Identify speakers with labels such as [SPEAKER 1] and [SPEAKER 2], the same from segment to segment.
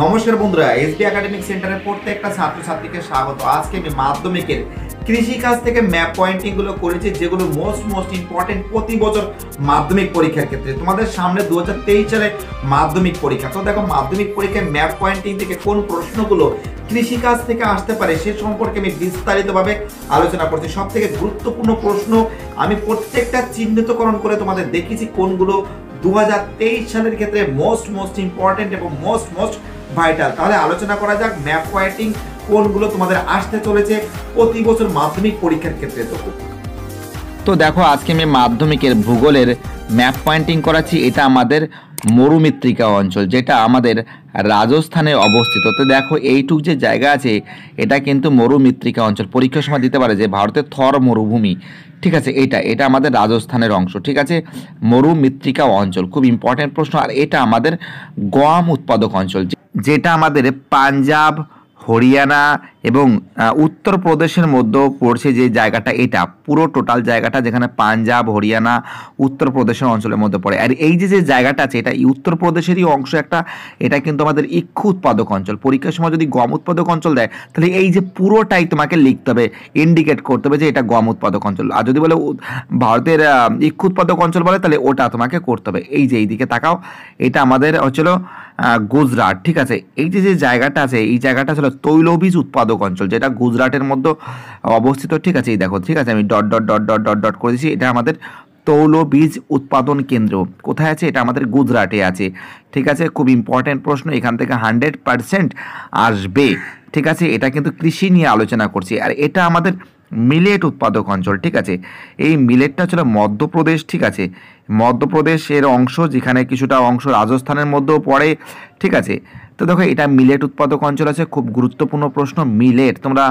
[SPEAKER 1] নমস্কার বন্ধুরা SD academic সেন্টারের প্রত্যেকটা ছাত্রছাত্রীকে স্বাগত আজকে আমি মাধ্যমিকের কৃষিকাজ থেকে ম্যাপ পয়েন্টিংগুলো করেছি যেগুলো মোস্ট মোস্ট ইম্পর্টেন্ট প্রতি বছর মাধ্যমিক পরীক্ষার ক্ষেত্রে তোমাদের সামনে দু হাজার তেইশ সালে মাধ্যমিক পরীক্ষা তো দেখো মাধ্যমিক পরীক্ষায় ম্যাপ পয়েন্টিং থেকে কোন প্রশ্নগুলো কৃষিকাজ থেকে আসতে পারে সে সম্পর্কে আমি বিস্তারিতভাবে আলোচনা করছি সব থেকে গুরুত্বপূর্ণ প্রশ্ন আমি প্রত্যেকটা চিহ্নিতকরণ করে তোমাদের দেখেছি কোনগুলো দু সালের ক্ষেত্রে মোস্ট মোস্ট ইম্পর্টেন্ট এবং মোস্ট মোস্ট ভাইটাল তাহলে আলোচনা করা যাক ম্যাপ ওয়াইটিং কোনগুলো তোমাদের আসতে চলেছে প্রতি বছর মাধ্যমিক পরীক্ষার ক্ষেত্রে তো তো দেখো আজকে আমি মাধ্যমিকের ভূগোলের ম্যাপ পয়েন্টিং করাচ্ছি এটা আমাদের মরুমিত্রিকা অঞ্চল যেটা আমাদের রাজস্থানে অবস্থিত তো দেখো এইটুক যে জায়গা আছে এটা কিন্তু মরুমিত্রিকা অঞ্চল পরীক্ষার সময় দিতে পারে যে ভারতের থর মরুভূমি ঠিক আছে এটা এটা আমাদের রাজস্থানের অংশ ঠিক আছে মরুমিত্রিকা অঞ্চল খুব ইম্পর্ট্যান্ট প্রশ্ন আর এটা আমাদের গম উৎপাদক অঞ্চল যেটা আমাদের পাঞ্জাব হরিয়ানা এবং উত্তরপ্রদেশের মধ্যেও পড়ছে যে জায়গাটা এটা পুরো টোটাল জায়গাটা যেখানে পাঞ্জাব হরিয়ানা উত্তরপ্রদেশের অঞ্চলের মধ্যে পড়ে আর এই যে যে জায়গাটা আছে এটা উত্তরপ্রদেশেরই অংশ একটা এটা কিন্তু আমাদের ইক্ষু উৎপাদক অঞ্চল পরীক্ষার সময় যদি গম উৎপাদক অঞ্চল দেয় তাহলে এই যে পুরোটাই তোমাকে লিখতে হবে ইন্ডিকেট করতে হবে যে এটা গম উৎপাদক অঞ্চল আর যদি বলে ভারতের ইক্ষু উৎপাদক অঞ্চল বলে তাহলে ওটা তোমাকে করতে হবে এই যে এইদিকে তাকাও এটা আমাদের হচ্ছিল গুজরাট ঠিক আছে এই যে যে জায়গাটা আছে এই জায়গাটা ছিল তৈলবীজ উৎপাদক মাদক অঞ্চল যেটা গুজরাটের মধ্যে অবস্থিত ঠিক আছে এই দেখো ঠিক আছে আমি dot dot dot dot dot dot করে এটা আমাদের তৌল বীজ উৎপাদন কেন্দ্র কোথায় আছে এটা আমাদের গুজরাটে আছে ঠিক আছে খুব ইম্পর্ট্যান্ট প্রশ্ন এখান থেকে হান্ড্রেড পারসেন্ট আসবে ঠিক আছে এটা কিন্তু কৃষি নিয়ে আলোচনা করছি আর এটা আমাদের মিলেট উৎপাদক অঞ্চল ঠিক আছে এই মিলেটটা ছিল মধ্যপ্রদেশ ঠিক আছে মধ্যপ্রদেশের অংশ যেখানে কিছুটা অংশ রাজস্থানের মধ্যেও পড়ে ঠিক আছে তো দেখো এটা মিলেট উৎপাদক অঞ্চল আছে খুব গুরুত্বপূর্ণ প্রশ্ন মিলেট তোমরা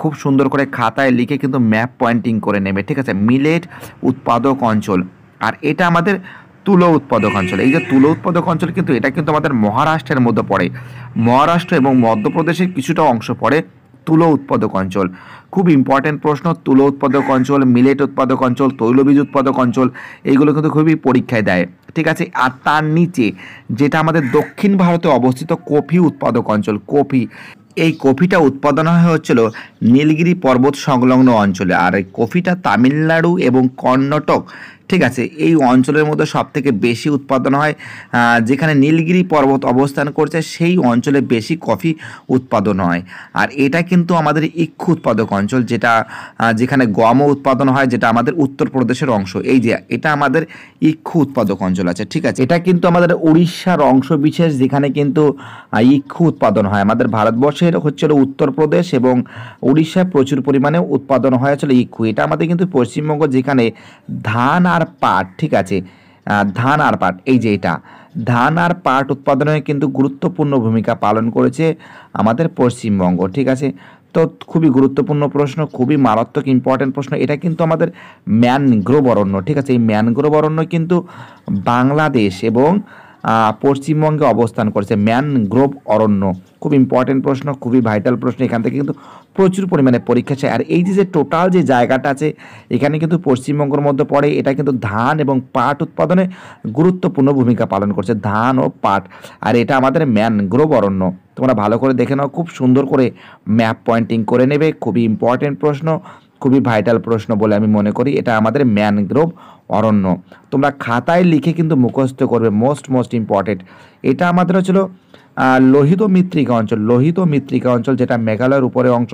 [SPEAKER 1] খুব সুন্দর করে খাতায় লিখে কিন্তু ম্যাপ পয়েন্টিং করে নেবে ঠিক আছে মিলেট উৎপাদক অঞ্চল আর এটা আমাদের তুলো উৎপাদক অঞ্চল এই যে তুলো উৎপাদক অঞ্চল কিন্তু এটা কিন্তু আমাদের মহারাষ্ট্রের মধ্যে পড়ে মহারাষ্ট্র এবং মধ্যপ্রদেশের কিছুটা অংশ পড়ে তুলো উৎপাদক অঞ্চল খুব ইম্পর্টেন্ট প্রশ্ন তুলো উৎপাদক অঞ্চল মিলেট উৎপাদক অঞ্চল তৈলবীজ উৎপাদক অঞ্চল এইগুলো কিন্তু খুবই পরীক্ষায় দেয় ঠিক আছে আর তার নিচে যেটা আমাদের দক্ষিণ ভারতে অবস্থিত কফি উৎপাদক অঞ্চল কফি এই কফিটা উৎপাদন হয়ে হচ্ছিল নীলগিরি পর্বত সংলগ্ন অঞ্চলে আর এই কফিটা তামিলনাড়ু এবং কর্ণাটক ঠিক আছে এই অঞ্চলের মধ্যে সবথেকে বেশি উৎপাদন হয় যেখানে নীলগিরি পর্বত অবস্থান করছে সেই অঞ্চলে বেশি কফি উৎপাদন হয় আর এটা কিন্তু আমাদের ইক্ষু উৎপাদক অঞ্চল যেটা যেখানে গম উৎপাদন হয় যেটা আমাদের উত্তরপ্রদেশের অংশ এই যে এটা আমাদের ইক্ষু উৎপাদক অঞ্চল আছে ঠিক আছে এটা কিন্তু আমাদের উড়িষ্যার অংশ বিশেষ যেখানে কিন্তু ইক্ষু উৎপাদন হয় আমাদের ভারতবর্ষের হচ্ছিল উত্তরপ্রদেশ এবং উড়িষ্যায় প্রচুর পরিমাণে উৎপাদন হয় আসলে ইক্ষু এটা আমাদের কিন্তু পশ্চিমবঙ্গ যেখানে ধান আর আর পাট ঠিক আছে ধান আর পাট এই যে এটা ধান আর পাট উৎপাদনে কিন্তু গুরুত্বপূর্ণ ভূমিকা পালন করেছে আমাদের পশ্চিমবঙ্গ ঠিক আছে তো খুবই গুরুত্বপূর্ণ প্রশ্ন খুবই মারাত্মক ইম্পর্ট্যান্ট প্রশ্ন এটা কিন্তু আমাদের ম্যানগ্রোভ অরণ্য ঠিক আছে এই ম্যানগ্রোভ অরণ্য কিন্তু বাংলাদেশ এবং পশ্চিমবঙ্গে অবস্থান করেছে ম্যানগ্রোভ অরণ্য খুব ইম্পর্টেন্ট প্রশ্ন খুবই ভাইটাল প্রশ্ন এখান থেকে কিন্তু প্রচুর পরিমাণে পরীক্ষা চায় আর এই যে যে টোটাল যে জায়গাটা আছে এখানে কিন্তু পশ্চিমবঙ্গের মধ্যে পড়ে এটা কিন্তু ধান এবং পাট উৎপাদনে গুরুত্বপূর্ণ ভূমিকা পালন করছে ধান ও পাট আর এটা আমাদের ম্যানগ্রোভ অরণ্য তোমরা ভালো করে দেখে নাও খুব সুন্দর করে ম্যাপ পয়েন্টিং করে নেবে খুবই ইম্পর্টেন্ট প্রশ্ন খুবই ভাইটাল প্রশ্ন বলে আমি মনে করি এটা আমাদের ম্যানগ্রোভ অরণ্য তোমরা খাতায় লিখে কিন্তু মুখস্থ করবে মোস্ট মোস্ট ইম্পর্টেন্ট এটা আমাদের ছিল লোহিত মৃত্তিকা অঞ্চল লোহিত মৃত্তিকা অঞ্চল যেটা মেঘালয়ের উপরে অংশ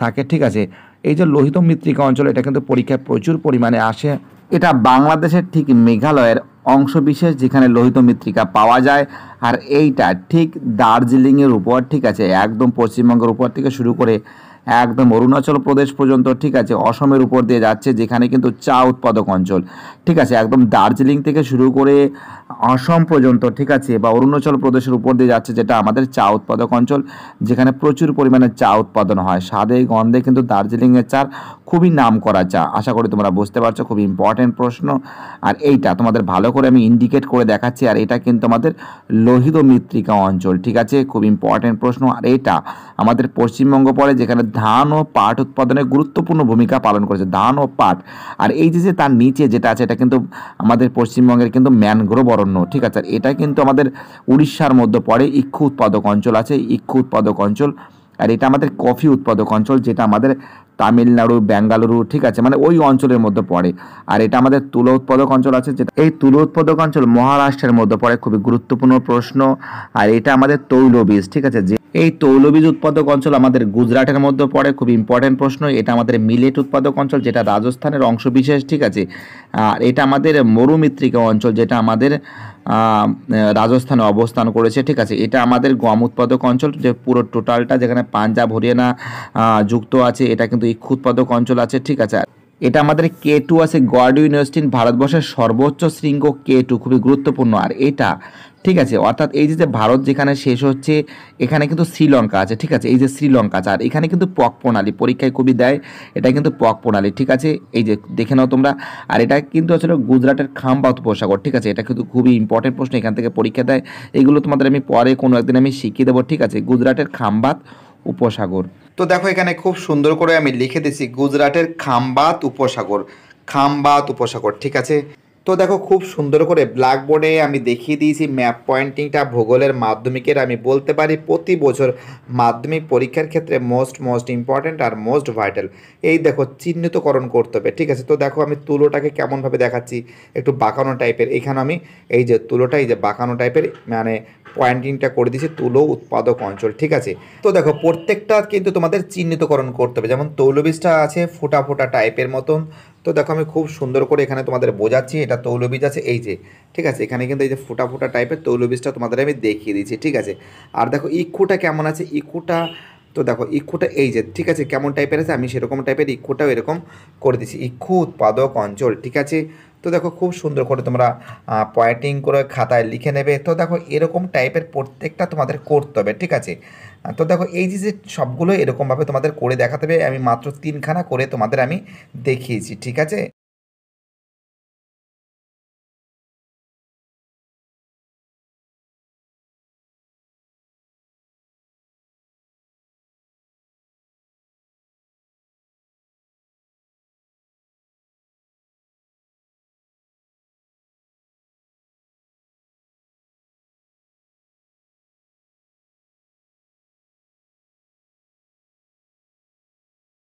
[SPEAKER 1] থাকে ঠিক আছে এই যে লোহিত মৃত্তিকা অঞ্চল এটা কিন্তু পরীক্ষায় প্রচুর পরিমাণে আসে এটা বাংলাদেশের ঠিক মেঘালয়ের অংশ বিশেষ যেখানে লোহিত মৃত্তিকা পাওয়া যায় আর এইটা ঠিক দার্জিলিংয়ের উপর ঠিক আছে একদম পশ্চিমবঙ্গের উপর থেকে শুরু করে একদম অরুণাচল প্রদেশ পর্যন্ত ঠিক আছে অসমের উপর দিয়ে যাচ্ছে যেখানে কিন্তু চা উৎপাদক অঞ্চল ঠিক আছে একদম দার্জিলিং থেকে শুরু করে অসম পর্যন্ত ঠিক আছে বা অরুণাচল প্রদেশের উপর দিয়ে যাচ্ছে যেটা আমাদের চা উৎপাদক অঞ্চল যেখানে প্রচুর পরিমাণে চা উৎপাদন হয় স্বাদে গন্ধে কিন্তু দার্জিলিংয়ের চার খুবই নাম করা চা আশা করি তোমরা বুঝতে পারছো খুব ইম্পর্ট্যান্ট প্রশ্ন আর এইটা তোমাদের ভালো করে আমি ইন্ডিকেট করে দেখাচ্ছি আর এটা কিন্তু আমাদের লোহিত মৃত্তিকা অঞ্চল ঠিক আছে খুব ইম্পর্ট্যান্ট প্রশ্ন আর এটা আমাদের পশ্চিমবঙ্গ পড়ে যেখানে ধান ও পাট উৎপাদনে গুরুত্বপূর্ণ ভূমিকা পালন করেছে ধান ও পাট আর এই যে তার নিচে যেটা আছে এটা কিন্তু আমাদের পশ্চিমবঙ্গের কিন্তু ম্যানগ্রোভ অরণ্য ঠিক আছে আর এটা কিন্তু আমাদের উড়িষ্যার মধ্যে পড়ে ইক্ষু উৎপাদক অঞ্চল আছে ইক্ষু উৎপাদক অঞ্চল আর এটা আমাদের কফি উৎপাদক অঞ্চল যেটা আমাদের তামিলনাড়ু বেঙ্গালুরু ঠিক আছে মানে ওই অঞ্চলের মধ্যে পড়ে আর এটা আমাদের তুলো উৎপাদক অঞ্চল আছে যেটা এই তুলো উৎপাদক অঞ্চল মহারাষ্ট্রের মধ্যে পড়ে খুবই গুরুত্বপূর্ণ প্রশ্ন আর এটা আমাদের তৈল বীজ ঠিক আছে যে এই তৈলবীজ উৎপাদক অঞ্চল আমাদের গুজরাটের মধ্যে পড়ে খুব ইম্পর্টেন্ট প্রশ্ন এটা আমাদের মিলেট উৎপাদক অঞ্চল যেটা রাজস্থানের অংশ বিশেষ ঠিক আছে আর এটা আমাদের মরুমিত্রিকা অঞ্চল যেটা আমাদের রাজস্থানে অবস্থান করেছে ঠিক আছে এটা আমাদের গম উৎপাদক অঞ্চল যে পুরো টোটালটা যেখানে পাঞ্জাব হরিয়ানা যুক্ত আছে এটা কিন্তু ইক্ষু উৎপাদক অঞ্চল আছে ঠিক আছে এটা আমাদের কে টু আছে গড ইউনিভার্সিটি ভারতবর্ষের সর্বোচ্চ শৃঙ্গ কে টু খুবই গুরুত্বপূর্ণ আর এটা ঠিক আছে অর্থাৎ এই যে ভারত যেখানে শেষ হচ্ছে এখানে কিন্তু শ্রীলঙ্কা আছে ঠিক আছে এই যে শ্রীলঙ্কা আছে আর এখানে কিন্তু পক প্রণালী পরীক্ষায় খুবই দেয় এটা কিন্তু পক প্রণালী ঠিক আছে এই যে দেখে নাও তোমরা আর এটা কিন্তু আসলে গুজরাটের খাম্বাউত উপসাগর ঠিক আছে এটা কিন্তু খুবই ইম্পর্টেন্ট প্রশ্ন এখান থেকে পরীক্ষা দেয় এগুলো তোমাদের আমি পরে কোনো একদিন আমি শিখিয়ে দেবো ঠিক আছে গুজরাটের খাম্বাত উপসাগর তো দেখো এখানে খুব সুন্দর করে আমি লিখে দিছি গুজরাটের খাম্বাত উপসাগর খাম্বাত উপসাগর ঠিক আছে তো দেখো খুব সুন্দর করে ব্ল্যাকবোর্ডে আমি দেখিয়ে দিয়েছি ম্যাপ পয়েন্টিংটা ভূগোলের মাধ্যমিকের আমি বলতে পারি প্রতি বছর মাধ্যমিক পরীক্ষার ক্ষেত্রে মোস্ট মোস্ট ইম্পর্ট্যান্ট আর মোস্ট ভাইটাল এই দেখো চিহ্নিতকরণ করতে হবে ঠিক আছে তো দেখো আমি তুলোটাকে কেমনভাবে দেখাচ্ছি একটু বাঁকানো টাইপের এখানে আমি এই যে তুলোটা এই যে বাঁকানো টাইপের মানে পয়েন্টিংটা করে দিয়েছি তুলো উৎপাদক অঞ্চল ঠিক আছে তো দেখো প্রত্যেকটা কিন্তু তোমাদের চিহ্নিতকরণ করতে হবে যেমন তৈলবীজটা আছে ফোটা ফোটা টাইপের মতন তো দেখো আমি খুব সুন্দর করে এখানে তোমাদের বোঝাচ্ছি এটা তৈলবীজ আছে এই যে ঠিক আছে এখানে কিন্তু এই যে ফোটা ফোটা টাইপের তৈলবীজটা তোমাদের আমি দেখিয়ে দিচ্ছি ঠিক আছে আর দেখো ইক্ষুটা কেমন আছে ইক্ষুটা তো দেখো ইক্ষুটা এই যে ঠিক আছে কেমন টাইপের আছে আমি সেরকম টাইপের ইক্ষুটাও এরকম করে দিচ্ছি ইক্ষু উৎপাদক অঞ্চল ঠিক আছে তো দেখো খুব সুন্দর করে তোমরা পয়েন্টিং করে খাতায় লিখে নেবে তো দেখো এরকম টাইপের প্রত্যেকটা তোমাদের করতে হবে ঠিক আছে তো দেখো এই যে যে সবগুলো এরকমভাবে তোমাদের করে দেখাতে হবে আমি মাত্র তিনখানা করে তোমাদের আমি দেখিয়েছি ঠিক আছে